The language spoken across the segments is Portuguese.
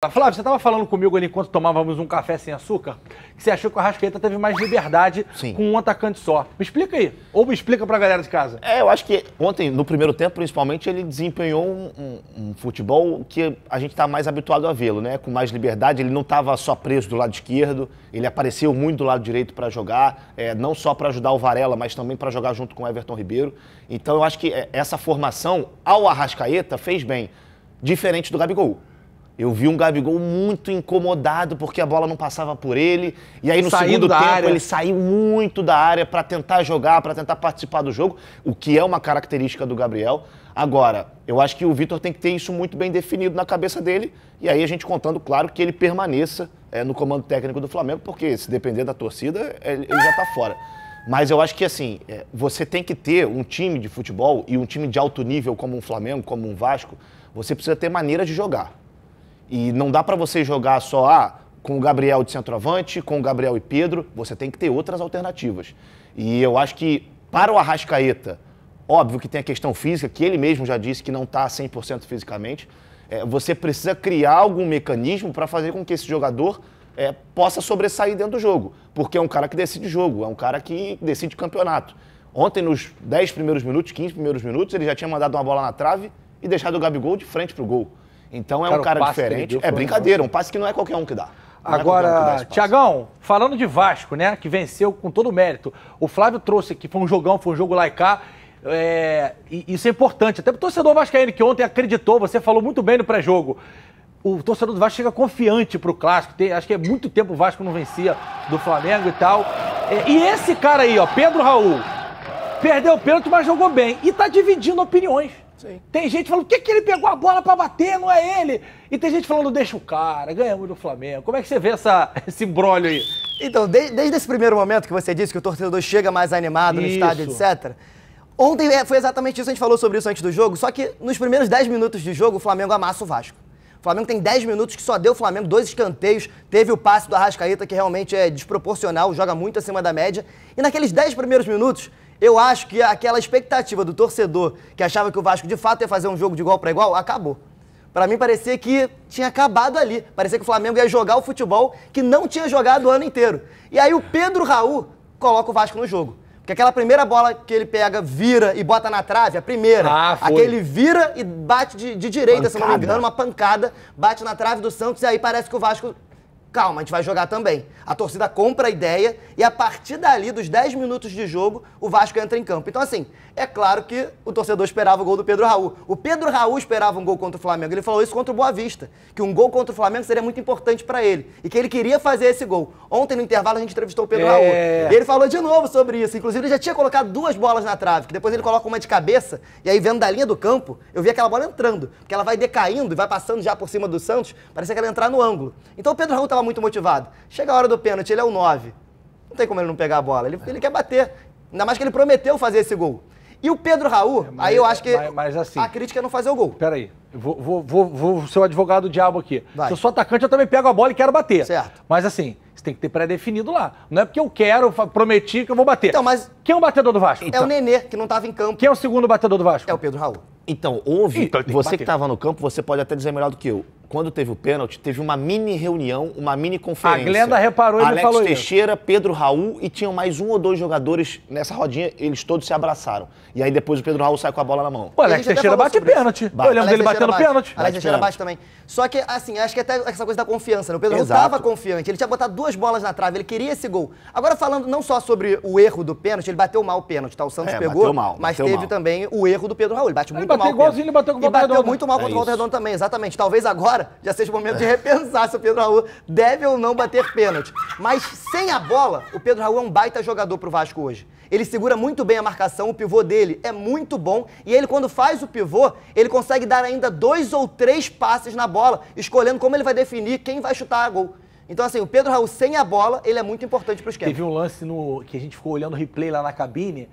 Tá, Flávio, você estava falando comigo ali enquanto tomávamos um café sem açúcar, que você achou que o Arrascaeta teve mais liberdade Sim. com um atacante só. Me explica aí, ou me explica para a galera de casa. É, eu acho que ontem, no primeiro tempo, principalmente, ele desempenhou um, um, um futebol que a gente está mais habituado a vê-lo, né? Com mais liberdade, ele não estava só preso do lado esquerdo, ele apareceu muito do lado direito para jogar, é, não só para ajudar o Varela, mas também para jogar junto com o Everton Ribeiro. Então eu acho que é, essa formação ao Arrascaeta fez bem, diferente do Gabigol. Eu vi um Gabigol muito incomodado porque a bola não passava por ele. E aí no Saindo segundo tempo área. ele saiu muito da área para tentar jogar, para tentar participar do jogo, o que é uma característica do Gabriel. Agora, eu acho que o Vitor tem que ter isso muito bem definido na cabeça dele. E aí a gente contando, claro, que ele permaneça é, no comando técnico do Flamengo, porque se depender da torcida, ele, ele já está fora. Mas eu acho que assim, é, você tem que ter um time de futebol e um time de alto nível como um Flamengo, como um Vasco, você precisa ter maneira de jogar. E não dá para você jogar só ah, com o Gabriel de centroavante, com o Gabriel e Pedro. Você tem que ter outras alternativas. E eu acho que para o Arrascaeta, óbvio que tem a questão física, que ele mesmo já disse que não está 100% fisicamente. É, você precisa criar algum mecanismo para fazer com que esse jogador é, possa sobressair dentro do jogo. Porque é um cara que decide jogo, é um cara que decide campeonato. Ontem, nos 10 primeiros minutos, 15 primeiros minutos, ele já tinha mandado uma bola na trave e deixado o Gabigol de frente para o gol. Então é cara, um cara diferente. É brincadeira, um passe que não é qualquer um que dá. Não é Agora, é um Tiagão, falando de Vasco, né? Que venceu com todo o mérito. O Flávio trouxe aqui, foi um jogão, foi um jogo lá e cá. É, isso é importante. Até o torcedor vascaíno que ontem acreditou, você falou muito bem no pré-jogo. O torcedor do Vasco chega confiante pro clássico. Tem, acho que é muito tempo o Vasco não vencia do Flamengo e tal. É, e esse cara aí, ó, Pedro Raul, perdeu o pênalti, mas jogou bem. E tá dividindo opiniões. Sim. Tem gente falando, o que, que ele pegou a bola para bater? Não é ele. E tem gente falando, deixa o cara, ganhamos do Flamengo. Como é que você vê essa, esse brolho aí? Então, desde, desde esse primeiro momento que você disse que o torcedor chega mais animado isso. no estádio, etc. Ontem é, foi exatamente isso, a gente falou sobre isso antes do jogo, só que nos primeiros 10 minutos de jogo, o Flamengo amassa o Vasco. O Flamengo tem 10 minutos que só deu o Flamengo, dois escanteios, teve o passe do Arrascaeta, que realmente é desproporcional, joga muito acima da média. E naqueles 10 primeiros minutos, eu acho que aquela expectativa do torcedor que achava que o Vasco de fato ia fazer um jogo de igual para igual acabou. Para mim parecia que tinha acabado ali. Parecia que o Flamengo ia jogar o futebol que não tinha jogado o ano inteiro. E aí o Pedro Raul coloca o Vasco no jogo. Porque aquela primeira bola que ele pega, vira e bota na trave, a primeira. Ah, foi. Aquele vira e bate de, de direita, pancada. se não me engano, uma pancada, bate na trave do Santos e aí parece que o Vasco calma, a gente vai jogar também. A torcida compra a ideia e a partir dali, dos 10 minutos de jogo, o Vasco entra em campo. Então, assim, é claro que o torcedor esperava o gol do Pedro Raul. O Pedro Raul esperava um gol contra o Flamengo. Ele falou isso contra o Boa Vista, que um gol contra o Flamengo seria muito importante para ele e que ele queria fazer esse gol. Ontem no intervalo a gente entrevistou o Pedro é. Raul. E ele falou de novo sobre isso. Inclusive ele já tinha colocado duas bolas na trave, que depois ele coloca uma de cabeça e aí vendo da linha do campo, eu vi aquela bola entrando, porque ela vai decaindo e vai passando já por cima do Santos, parece que ela ia entrar no ângulo. Então o Pedro Raul estava muito motivado. Chega a hora do pênalti, ele é o 9. Não tem como ele não pegar a bola. Ele, ele quer bater. Ainda mais que ele prometeu fazer esse gol. E o Pedro Raul, é, mas, aí eu acho que mas, mas assim, a crítica é não fazer o gol. Peraí, vou, vou, vou, vou ser o advogado diabo aqui. Vai. Se eu sou atacante, eu também pego a bola e quero bater. Certo. Mas assim, você tem que ter pré-definido lá. Não é porque eu quero, prometi que eu vou bater. Então, mas... Quem é o batedor do Vasco? Então, é o Nenê, que não estava em campo. Quem é o segundo batedor do Vasco? É o Pedro Raul. Então, houve. Então, você que estava no campo, você pode até dizer melhor do que eu quando teve o pênalti, teve uma mini reunião, uma mini conferência. A Glenda reparou e Alex falou Teixeira, isso. Pedro Raul e tinham mais um ou dois jogadores nessa rodinha, eles todos se abraçaram. E aí depois o Pedro Raul sai com a bola na mão. O Alex Teixeira bate pênalti. Bate. Eu lembro dele batendo bate. pênalti. Alex Teixeira bate também. Só que, assim, acho que até essa coisa da confiança, né? O Pedro Raul estava confiante, ele tinha botado duas bolas na trave, ele queria esse gol. Agora falando não só sobre o erro do pênalti, ele bateu mal o pênalti, tá? O Santos é, pegou, mal, mas teve mal. também o erro do Pedro Raul. Ele bate muito ele bateu mal. Igualzinho, ele bateu com o Volta Redondo. bateu muito mal é contra o Volta Redondo também, exatamente. Talvez agora agora já seja o momento de repensar se o Pedro Raul deve ou não bater pênalti. Mas sem a bola, o Pedro Raul é um baita jogador pro Vasco hoje. Ele segura muito bem a marcação, o pivô dele é muito bom e ele quando faz o pivô, ele consegue dar ainda dois ou três passes na bola, escolhendo como ele vai definir quem vai chutar a gol. Então, assim, o Pedro Raul sem a bola, ele é muito importante para o esquema. Teve um lance no, que a gente ficou olhando o replay lá na cabine,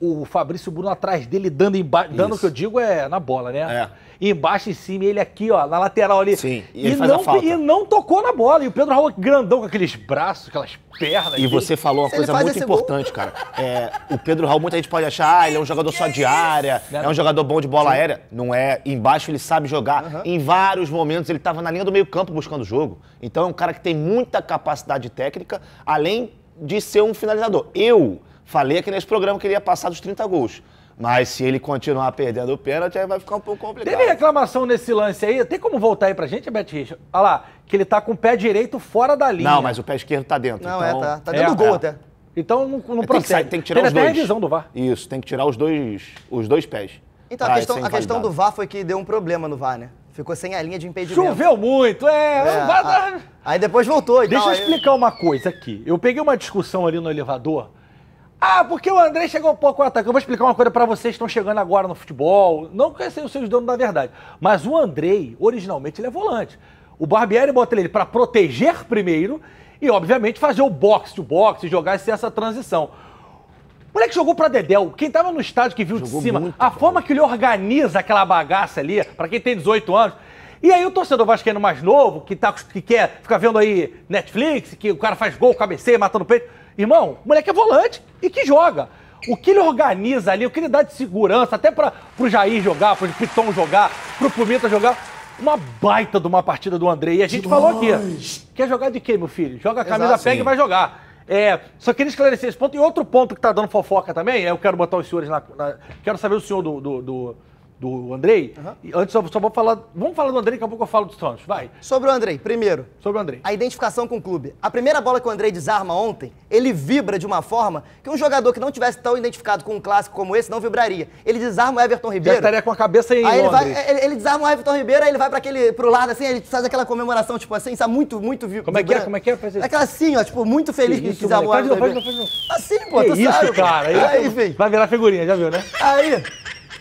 o Fabrício Bruno atrás dele, dando embaixo. Dando o que eu digo é na bola, né? É. Embaixo, em cima, ele aqui, ó, na lateral ali. Sim, e, e não, e não tocou na bola. E o Pedro Raul grandão com aqueles braços, aquelas pernas. E dele. você falou uma coisa muito importante, gol. cara. É, o Pedro Raul, muita gente pode achar, ah, ele é um jogador só de área, né? é, um jogador bom de bola Sim. aérea. Não é. Embaixo ele sabe jogar. Uhum. Em vários momentos ele estava na linha do meio campo buscando o jogo. Então é um cara que tem muita capacidade técnica, além de ser um finalizador. Eu Falei aqui nesse programa que ele ia passar dos 30 gols. Mas se ele continuar perdendo o pênalti, aí vai ficar um pouco complicado. Teve reclamação nesse lance aí. Tem como voltar aí pra gente, Beth Richard? Olha lá, que ele tá com o pé direito fora da linha. Não, mas o pé esquerdo tá dentro. Não, é, então... é, tá. Tá dentro é, do gol é. até. Então não, não tem procede. Que sair, tem que, tirar os dois. Tem revisão do VAR. Isso, tem que tirar os dois, os dois pés. Então a questão, a questão do VAR foi que deu um problema no VAR, né? Ficou sem a linha de impedimento. Choveu muito, é. é VAR... aí depois voltou. Deixa eu aí... explicar uma coisa aqui. Eu peguei uma discussão ali no elevador ah, porque o André chegou um pouco ao Eu vou explicar uma coisa para vocês que estão chegando agora no futebol. Não conhecem os seus donos da verdade. Mas o Andrei, originalmente, ele é volante. O Barbieri bota ele para proteger primeiro e, obviamente, fazer o boxe-to-boxe, jogar essa transição. O moleque jogou pra Dedéu. Quem tava no estádio que viu jogou de cima, muito, a forma que ele organiza aquela bagaça ali, para quem tem 18 anos, e aí o torcedor vascaíno mais novo, que, tá, que quer ficar vendo aí Netflix, que o cara faz gol, cabeceia, matando o peito. Irmão, o moleque é volante e que joga. O que ele organiza ali, o que ele dá de segurança, até para o Jair jogar, para o Piton jogar, para o Pimenta jogar. Uma baita de uma partida do André. E a gente Demais. falou aqui: quer jogar de quê, meu filho? Joga a camisa, Exato, pega sim. e vai jogar. É, só queria esclarecer esse ponto. E outro ponto que tá dando fofoca também, é, eu quero botar os senhores na. na quero saber o senhor do, do, do do Andrei. Uhum. Antes eu só vou falar. Vamos falar do Andrei, daqui a pouco eu falo dos Santos. Vai. Sobre o Andrei, primeiro. Sobre o Andrei. A identificação com o clube. A primeira bola que o Andrei desarma ontem, ele vibra de uma forma que um jogador que não tivesse tão identificado com um clássico como esse não vibraria. Ele desarma o Everton Ribeiro. Já estaria com a cabeça em aí ele, vai, ele, ele, desarma o Everton Ribeiro, aí ele vai para aquele pro lado assim, ele faz aquela comemoração, tipo assim, está muito, muito vivo. Como é que é? Como é que é? Fazer... Aquela assim, ó, tipo, muito feliz que, isso, desarmou o Everton. Faz, não, faz, não. Assim, pô, que tu isso, sabe. cara. Aí, aí, enfim. Vai virar figurinha, já viu, né? Aí,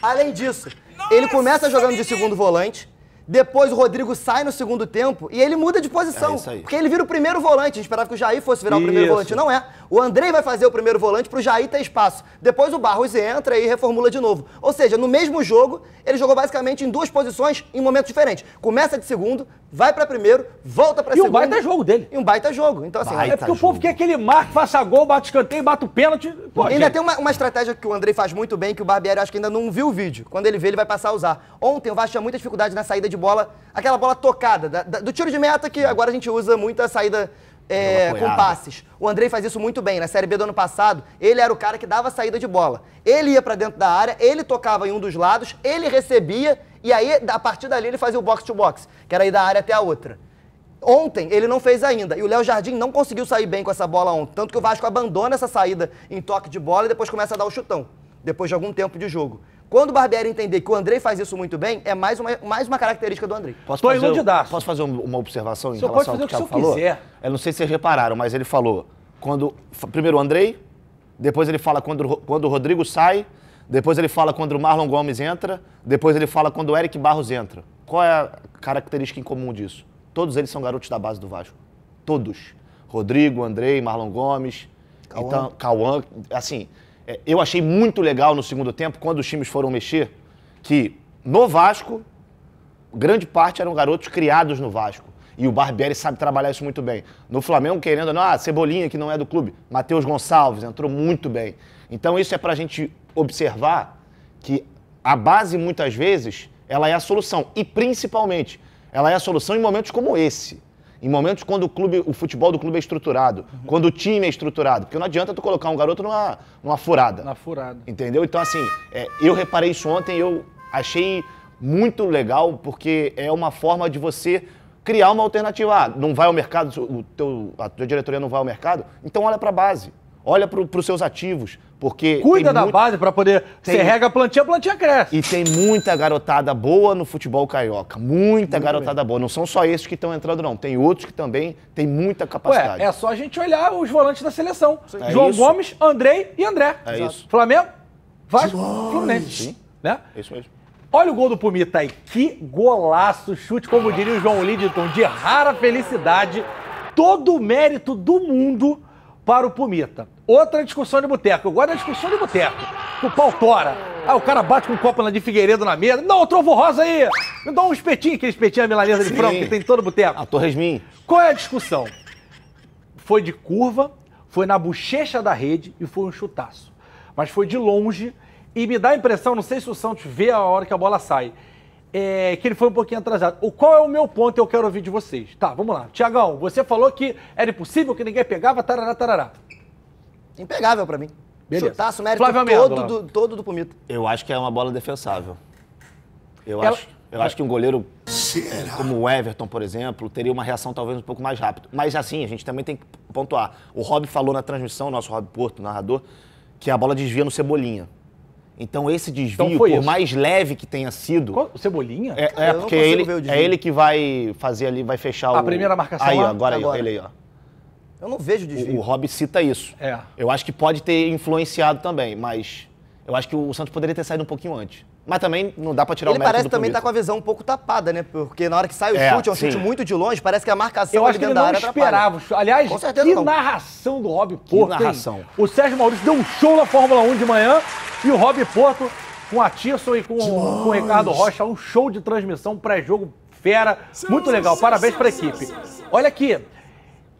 além disso, ele começa jogando de segundo volante. Depois o Rodrigo sai no segundo tempo e ele muda de posição. É porque ele vira o primeiro volante. A gente esperava que o Jair fosse virar isso. o primeiro volante. Não é. O Andrei vai fazer o primeiro volante para o Jair ter espaço. Depois o Barros entra e reformula de novo. Ou seja, no mesmo jogo, ele jogou basicamente em duas posições em momentos diferentes. Começa de segundo, vai para primeiro, volta para segundo. E um baita jogo dele. E um baita jogo. Então, assim, baita é porque jogo. o povo quer que ele marque, faça gol, bate escanteio, bate o pênalti. Pô, ainda tem uma, uma, estratégia que o Andrei faz muito bem, que o Barbieri acho que ainda não viu o vídeo. Quando ele vê, ele vai passar a usar. Ontem o Vasco tinha muita dificuldade na saída de bola, aquela bola tocada, da, da, do tiro de meta que agora a gente usa muito a saída é, com passes. O Andrei faz isso muito bem. Na Série B do ano passado, ele era o cara que dava saída de bola. Ele ia para dentro da área, ele tocava em um dos lados, ele recebia e aí, a partir dali, ele fazia o box-to-box, -box, que era ir da área até a outra. Ontem ele não fez ainda. E o Léo Jardim não conseguiu sair bem com essa bola ontem. Tanto que o Vasco abandona essa saída em toque de bola e depois começa a dar o chutão, depois de algum tempo de jogo. Quando o Barbieri entender que o Andrei faz isso muito bem, é mais uma, mais uma característica do Andrei. Posso fazer, Posso fazer uma observação em relação pode fazer ao que o Thiago falou? Quiser. Eu não sei se vocês repararam, mas ele falou quando primeiro o Andrei, depois ele fala quando, quando o Rodrigo sai, depois ele fala quando o Marlon Gomes entra, depois ele fala quando o Eric Barros entra. Qual é a característica em comum disso? Todos eles são garotos da base do Vasco. Todos. Todos. Rodrigo, Andrei, Marlon Gomes, Cauã. Então, Cauã, assim, é, eu achei muito legal no segundo tempo, quando os times foram mexer, que no Vasco, grande parte eram garotos criados no Vasco. E o Barbieri sabe trabalhar isso muito bem. No Flamengo, querendo, não, ah, Cebolinha, que não é do clube. Matheus Gonçalves entrou muito bem. Então, isso é para a gente observar que a base, muitas vezes, ela é a solução. E, principalmente, ela é a solução em momentos como esse. Em momentos quando o, clube, o futebol do clube é estruturado, uhum. quando o time é estruturado. Porque não adianta tu colocar um garoto numa, numa furada. Na furada. Entendeu? Então, assim, é, eu reparei isso ontem, eu achei muito legal, porque é uma forma de você criar uma alternativa. Ah, não vai ao mercado, o teu, a tua diretoria não vai ao mercado? Então olha para a base. Olha para os seus ativos, porque... Cuida da muito... base para poder... Tem... Você rega a plantinha, a plantinha cresce. E tem muita garotada boa no futebol carioca. Muita muito garotada bem. boa. Não são só esses que estão entrando, não. Tem outros que também têm muita capacidade. Ué, é só a gente olhar os volantes da seleção. É João isso. Gomes, Andrei e André. É Exato. isso. Flamengo, Vasco, Fluminense. Sim. Né? Isso mesmo. Olha o gol do Pumita aí. Que golaço. Chute, como diria o João Lidton, de rara felicidade. Todo o mérito do mundo para o Pumita. Outra discussão de boteco. Eu gosto da discussão de boteco. O pau tora. Aí o cara bate com o um copo de Figueiredo na mesa. Não, o trovo rosa aí. Me dá um espetinho, aquele espetinho milanesa Sim. de frango que tem todo boteco. A Torresmin. Qual é a discussão? Foi de curva, foi na bochecha da rede e foi um chutaço. Mas foi de longe e me dá a impressão, não sei se o Santos vê a hora que a bola sai, é, que ele foi um pouquinho atrasado. O qual é o meu ponto? Eu quero ouvir de vocês. Tá, vamos lá. Tiagão, você falou que era impossível, que ninguém pegava, tarará, tarará. Impegável para mim. Beleza. Chutaço, mérito todo, Amendo, do, todo do Pumito. Eu acho que é uma bola defensável. Eu, Ela... acho, eu acho que um goleiro como o Everton, por exemplo, teria uma reação talvez um pouco mais rápida. Mas assim, a gente também tem que pontuar. O Rob falou na transmissão, nosso Rob Porto, narrador, que a bola desvia no Cebolinha. Então esse desvio, então por isso. mais leve que tenha sido. Qual? Cebolinha? É, é porque ele, é ele que vai fazer ali, vai fechar a o. A primeira marcação. Aí, agora, agora. Aí, ele aí, ó. Eu não vejo desvio. O, o Rob cita isso. É. Eu acho que pode ter influenciado também, mas eu acho que o Santos poderia ter saído um pouquinho antes. Mas também não dá pra tirar ele o Ele parece do também estar tá com a visão um pouco tapada, né? Porque na hora que sai o é, chute, é um sim. chute muito de longe, parece que a marcação Eu acho que ele não esperava. Aliás, com certeza que não. narração do Rob Porto. Que narração. Hein? O Sérgio Maurício deu um show na Fórmula 1 de manhã. E o Rob Porto com a Tirson e com, com o Ricardo Rocha, um show de transmissão pré-jogo fera. Muito legal, parabéns para a equipe. Olha aqui,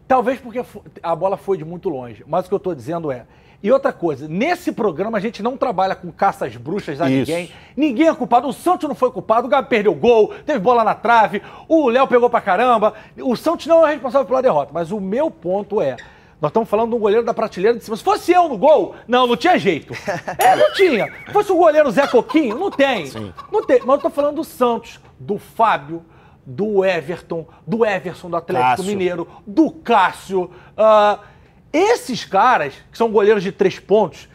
talvez porque a bola foi de muito longe, mas o que eu estou dizendo é. E outra coisa, nesse programa a gente não trabalha com caças bruxas a ninguém. Ninguém é culpado. O Santos não foi culpado, o Gabi perdeu gol, teve bola na trave, o Léo pegou pra caramba. O Santos não é responsável pela derrota. Mas o meu ponto é: nós estamos falando de um goleiro da prateleira de cima. Se fosse eu no gol, não, não tinha jeito. É, não tinha. Se fosse o goleiro Zé Coquinho, não tem. Sim. Não tem. Mas eu estou falando do Santos, do Fábio, do Everton, do Everson do Atlético Cássio. Mineiro, do Cássio. Uh, esses caras, que são goleiros de três pontos,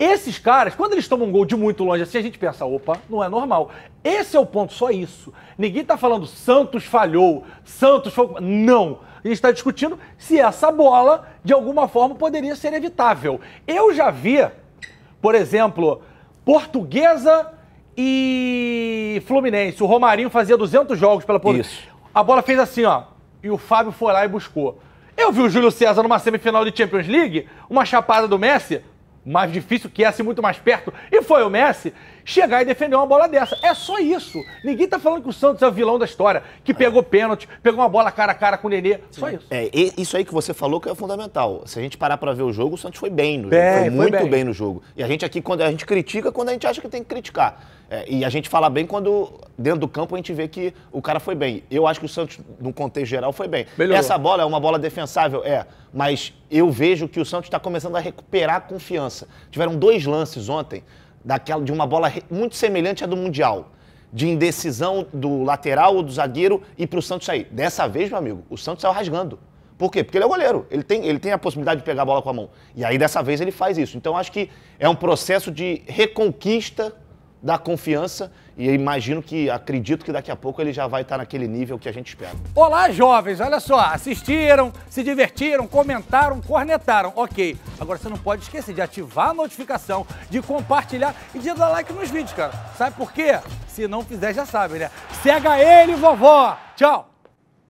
esses caras, quando eles tomam um gol de muito longe assim, a gente pensa, opa, não é normal. Esse é o ponto, só isso. Ninguém está falando Santos falhou, Santos foi... Não! A gente está discutindo se essa bola, de alguma forma, poderia ser evitável. Eu já vi, por exemplo, Portuguesa e Fluminense. O Romarinho fazia 200 jogos pela Portuguesa. Isso. A bola fez assim, ó, e o Fábio foi lá e buscou. Eu vi o Júlio César numa semifinal de Champions League, uma chapada do Messi, mais difícil, que é assim muito mais perto, e foi o Messi, chegar e defender uma bola dessa. É só isso. Ninguém tá falando que o Santos é o vilão da história, que pegou pênalti, pegou uma bola cara a cara com o Nenê. Sim. Só isso. É, isso aí que você falou que é fundamental. Se a gente parar para ver o jogo, o Santos foi bem no jogo. Bem, foi muito bem. bem. no jogo. E a gente aqui, quando a gente critica, quando a gente acha que tem que criticar. É, e a gente fala bem quando, dentro do campo, a gente vê que o cara foi bem. Eu acho que o Santos, no contexto geral, foi bem. Melhorou. Essa bola é uma bola defensável, é. Mas eu vejo que o Santos está começando a recuperar a confiança. Tiveram dois lances ontem daquela de uma bola muito semelhante à do Mundial, de indecisão do lateral ou do zagueiro e para o Santos sair. Dessa vez, meu amigo, o Santos saiu rasgando. Por quê? Porque ele é goleiro, ele tem, ele tem a possibilidade de pegar a bola com a mão. E aí, dessa vez, ele faz isso. Então, acho que é um processo de reconquista dá confiança e imagino que, acredito que daqui a pouco ele já vai estar naquele nível que a gente espera. Olá, jovens, olha só, assistiram, se divertiram, comentaram, cornetaram, ok. Agora você não pode esquecer de ativar a notificação, de compartilhar e de dar like nos vídeos, cara. Sabe por quê? Se não fizer, já sabe, né? Cega ele, vovó! Tchau!